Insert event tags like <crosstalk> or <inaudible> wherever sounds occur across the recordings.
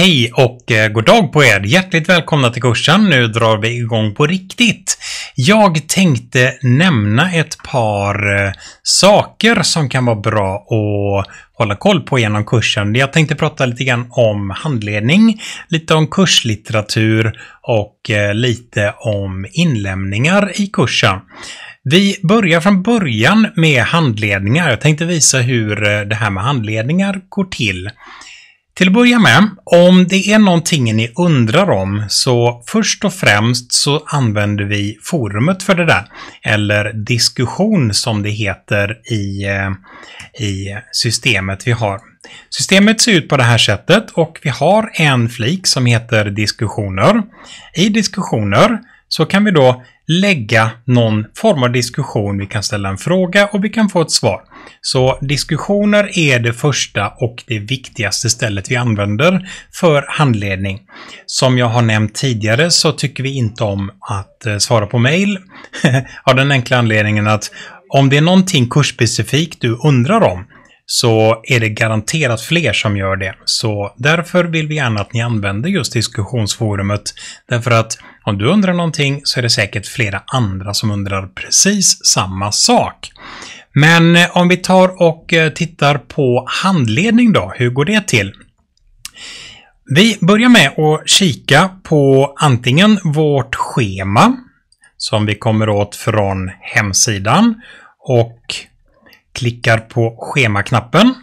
Hej och eh, god dag på er! Hjärtligt välkomna till kursen. Nu drar vi igång på riktigt. Jag tänkte nämna ett par eh, saker som kan vara bra att hålla koll på genom kursen. Jag tänkte prata lite grann om handledning, lite om kurslitteratur och eh, lite om inlämningar i kursen. Vi börjar från början med handledningar. Jag tänkte visa hur det här med handledningar går till. Till att börja med, om det är någonting ni undrar om så först och främst så använder vi forumet för det där, eller diskussion som det heter i, eh, i systemet vi har. Systemet ser ut på det här sättet och vi har en flik som heter diskussioner. I diskussioner så kan vi då lägga någon form av diskussion. Vi kan ställa en fråga och vi kan få ett svar. Så diskussioner är det första och det viktigaste stället vi använder för handledning. Som jag har nämnt tidigare så tycker vi inte om att eh, svara på mejl <laughs> av den enkla anledningen att om det är någonting kursspecifikt du undrar om så är det garanterat fler som gör det. Så därför vill vi gärna att ni använder just diskussionsforumet. Därför att om du undrar någonting så är det säkert flera andra som undrar precis samma sak. Men eh, om vi tar och eh, tittar på handledning då, hur går det till? Vi börjar med att kika på antingen vårt schema som vi kommer åt från hemsidan och klickar på schemaknappen.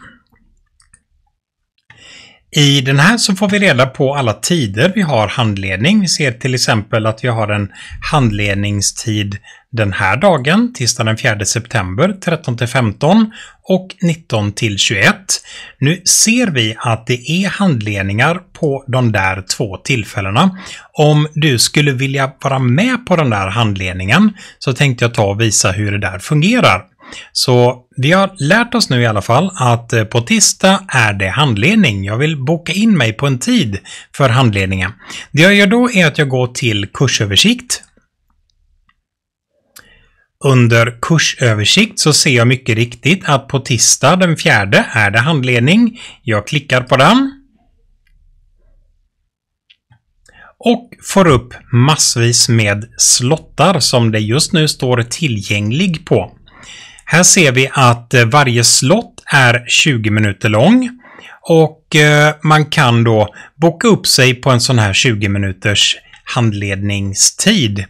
I den här så får vi reda på alla tider vi har handledning. Vi ser till exempel att vi har en handledningstid den här dagen, tisdag den 4 september 13 till 15 och 19 till 21. Nu ser vi att det är handledningar på de där två tillfällena. Om du skulle vilja vara med på den där handledningen så tänkte jag ta och visa hur det där fungerar. Så vi har lärt oss nu i alla fall att eh, på tisdag är det handledning. Jag vill boka in mig på en tid för handledningen. Det jag gör då är att jag går till kursöversikt. Under kursöversikt så ser jag mycket riktigt att på tisdag den fjärde är det handledning. Jag klickar på den. och får upp massvis med slottar som det just nu står tillgänglig på. Här ser vi att eh, varje slott är 20 minuter lång och eh, man kan då boka upp sig på en sån här 20 minuters handledningstid.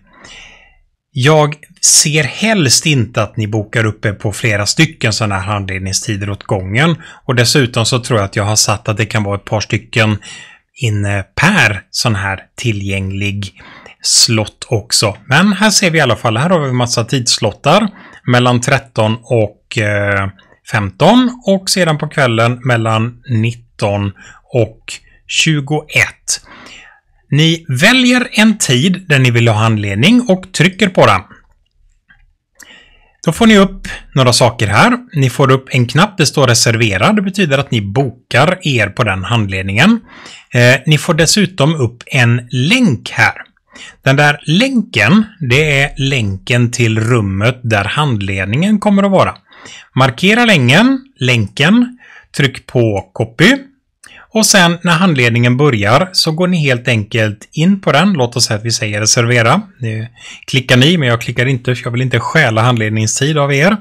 Jag ser helst inte att ni bokar upp er på flera stycken sådana här handledningstider åt gången. Och dessutom så tror jag att jag har satt att det kan vara ett par stycken inne per sån här tillgänglig slott också. Men här ser vi i alla fall, här har vi massa tidsslottar mellan 13 och 15 eh, och sedan på kvällen mellan 19 och 21. Ni väljer en tid där ni vill ha handledning och trycker på den. Då får ni upp några saker här. Ni får upp en knapp, det står reservera. Det betyder att ni bokar er på den handledningen. Eh, ni får dessutom upp en länk här. Den där länken, det är länken till rummet där handledningen kommer att vara. Markera länken, länken, tryck på copy och sen när handledningen börjar så går ni helt enkelt in på den. Låt oss säga att vi säger reservera. Nu klickar ni, men jag klickar inte för jag vill inte stjäla handledningstid av er.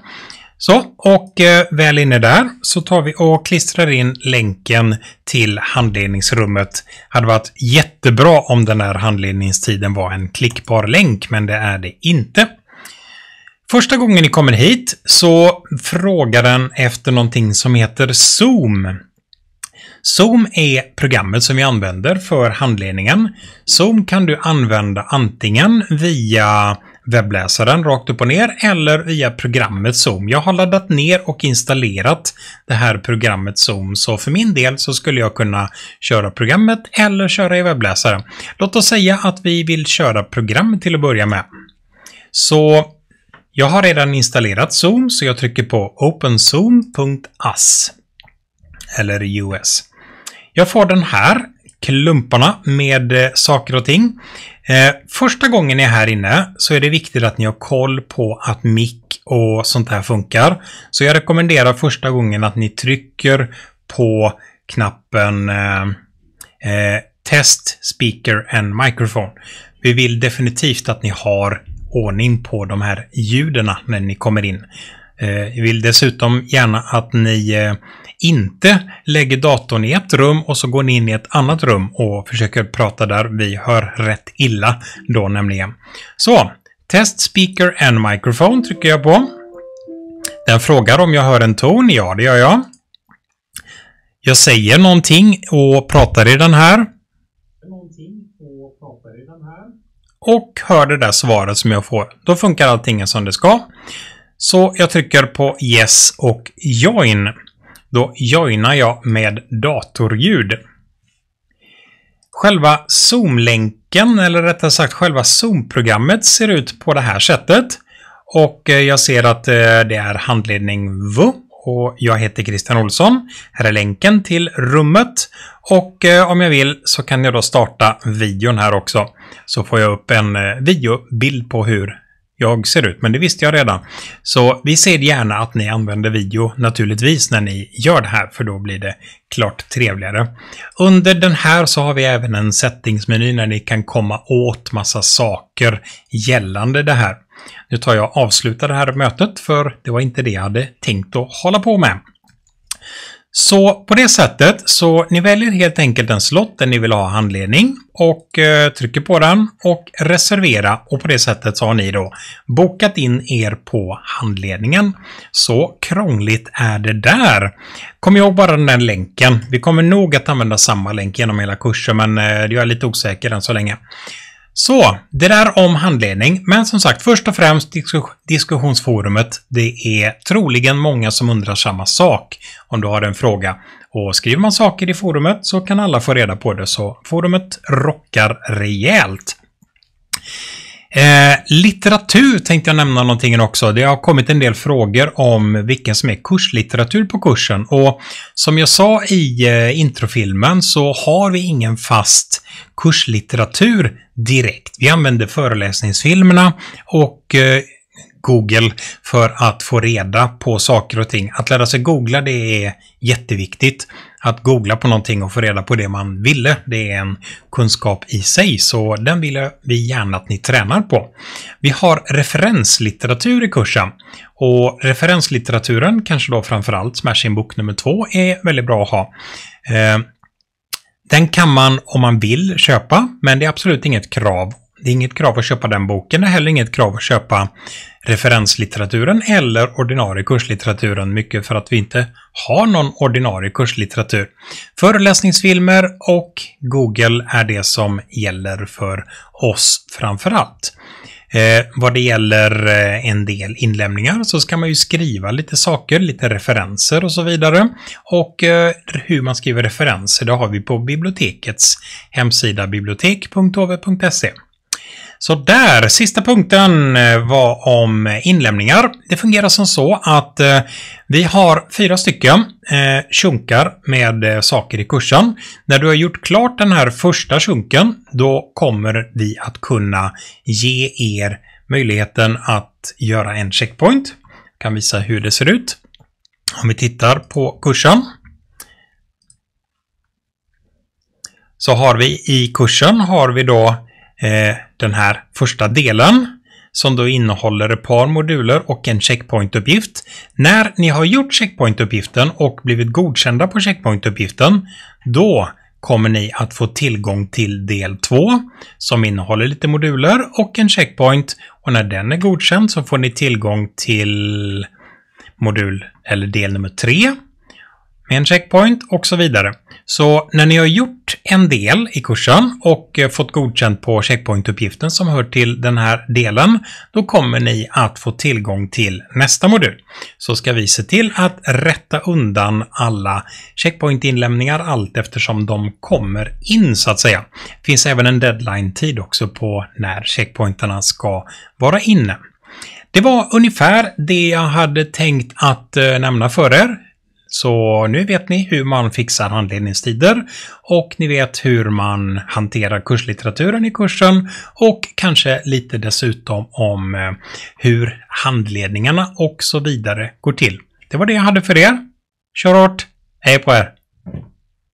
Så, och eh, väl inne där så tar vi och klistrar in länken till handledningsrummet. Det Hade varit jättebra om den här handledningstiden var en klickbar länk, men det är det inte. Första gången ni kommer hit så frågar den efter någonting som heter Zoom. Zoom är programmet som vi använder för handledningen. Zoom kan du använda antingen via webbläsaren rakt upp och ner eller via programmet Zoom. Jag har laddat ner och installerat det här programmet Zoom, så för min del så skulle jag kunna köra programmet eller köra i webbläsaren. Låt oss säga att vi vill köra programmet till att börja med. Så jag har redan installerat Zoom, så jag trycker på openzoom.as eller US. Jag får den här klumparna med eh, saker och ting. Eh, första gången ni är här inne så är det viktigt att ni har koll på att mick och sånt här funkar. Så jag rekommenderar första gången att ni trycker på knappen eh, eh, Test, Speaker and Microphone. Vi vill definitivt att ni har ordning på de här ljuden när ni kommer in. Eh, vi vill dessutom gärna att ni eh, inte lägger datorn i ett rum och så går ni in i ett annat rum och försöker prata där. Vi hör rätt illa då nämligen. Så, test speaker and microphone trycker jag på. Den frågar om jag hör en ton. Ja, det gör jag. Jag säger någonting och pratar i den här. och hör det där svaret som jag får. Då funkar allting som det ska. Så jag trycker på Yes och Join. Då joinar jag med datorljud. Själva Zoom-länken, eller rättare sagt själva Zoom-programmet ser ut på det här sättet. Och eh, jag ser att eh, det är handledning VU och jag heter Christian Olsson. Här är länken till rummet och eh, om jag vill så kan jag då starta videon här också. Så får jag upp en videobild på hur jag ser ut, men det visste jag redan. Så vi ser gärna att ni använder video naturligtvis när ni gör det här, för då blir det klart trevligare. Under den här så har vi även en settingsmeny när ni kan komma åt massa saker gällande det här. Nu tar jag avsluta det här mötet, för det var inte det jag hade tänkt att hålla på med. Så på det sättet, så ni väljer helt enkelt en slott där ni vill ha handledning och eh, trycker på den och reservera och på det sättet så har ni då bokat in er på handledningen. Så krångligt är det där. Kom ihåg bara den där länken. Vi kommer nog att använda samma länk genom hela kursen men eh, jag är lite osäker än så länge. Så, det där om handledning. Men som sagt, först och främst diskussionsforumet. Det är troligen många som undrar samma sak om du har en fråga. Och skriver man saker i forumet så kan alla få reda på det, så forumet rockar rejält. Eh, litteratur tänkte jag nämna någonting också. Det har kommit en del frågor om vilken som är kurslitteratur på kursen och som jag sa i eh, introfilmen så har vi ingen fast kurslitteratur direkt. Vi använde föreläsningsfilmerna och eh, Google för att få reda på saker och ting. Att lära sig googla det är jätteviktigt. Att googla på någonting och få reda på det man ville, det är en kunskap i sig, så den vill vi gärna att ni tränar på. Vi har referenslitteratur i kursen och referenslitteraturen, kanske då framförallt Smashing Book nummer två, är väldigt bra att ha. Eh, den kan man om man vill köpa, men det är absolut inget krav. Det är inget krav att köpa den boken, det är heller inget krav att köpa referenslitteraturen eller ordinarie kurslitteraturen, mycket för att vi inte har någon ordinarie kurslitteratur. Föreläsningsfilmer och Google är det som gäller för oss framförallt. allt. Eh, vad det gäller eh, en del inlämningar så ska man ju skriva lite saker, lite referenser och så vidare. Och eh, hur man skriver referenser, det har vi på bibliotekets hemsida bibliotek.ov.se. Så där, sista punkten eh, var om inlämningar. Det fungerar som så att eh, vi har fyra stycken chunkar eh, med saker i kursen. När du har gjort klart den här första chunken, då kommer vi att kunna ge er möjligheten att göra en checkpoint. Jag kan visa hur det ser ut. Om vi tittar på kursen så har vi i kursen har vi då eh, den här första delen som då innehåller ett par moduler och en checkpointuppgift. När ni har gjort checkpointuppgiften och blivit godkända på checkpointuppgiften, då kommer ni att få tillgång till del 2 som innehåller lite moduler och en checkpoint. Och när den är godkänd så får ni tillgång till modul eller del nummer 3 med en checkpoint och så vidare. Så när ni har gjort en del i kursen och eh, fått godkänt på checkpointuppgiften som hör till den här delen, då kommer ni att få tillgång till nästa modul. Så ska vi se till att rätta undan alla checkpointinlämningar allt eftersom de kommer in så att säga. Det finns även en deadline-tid också på när checkpointarna ska vara inne. Det var ungefär det jag hade tänkt att eh, nämna för er. Så nu vet ni hur man fixar handledningstider och ni vet hur man hanterar kurslitteraturen i kursen och kanske lite dessutom om eh, hur handledningarna och så vidare går till. Det var det jag hade för er. Kör hårt! Hej på er!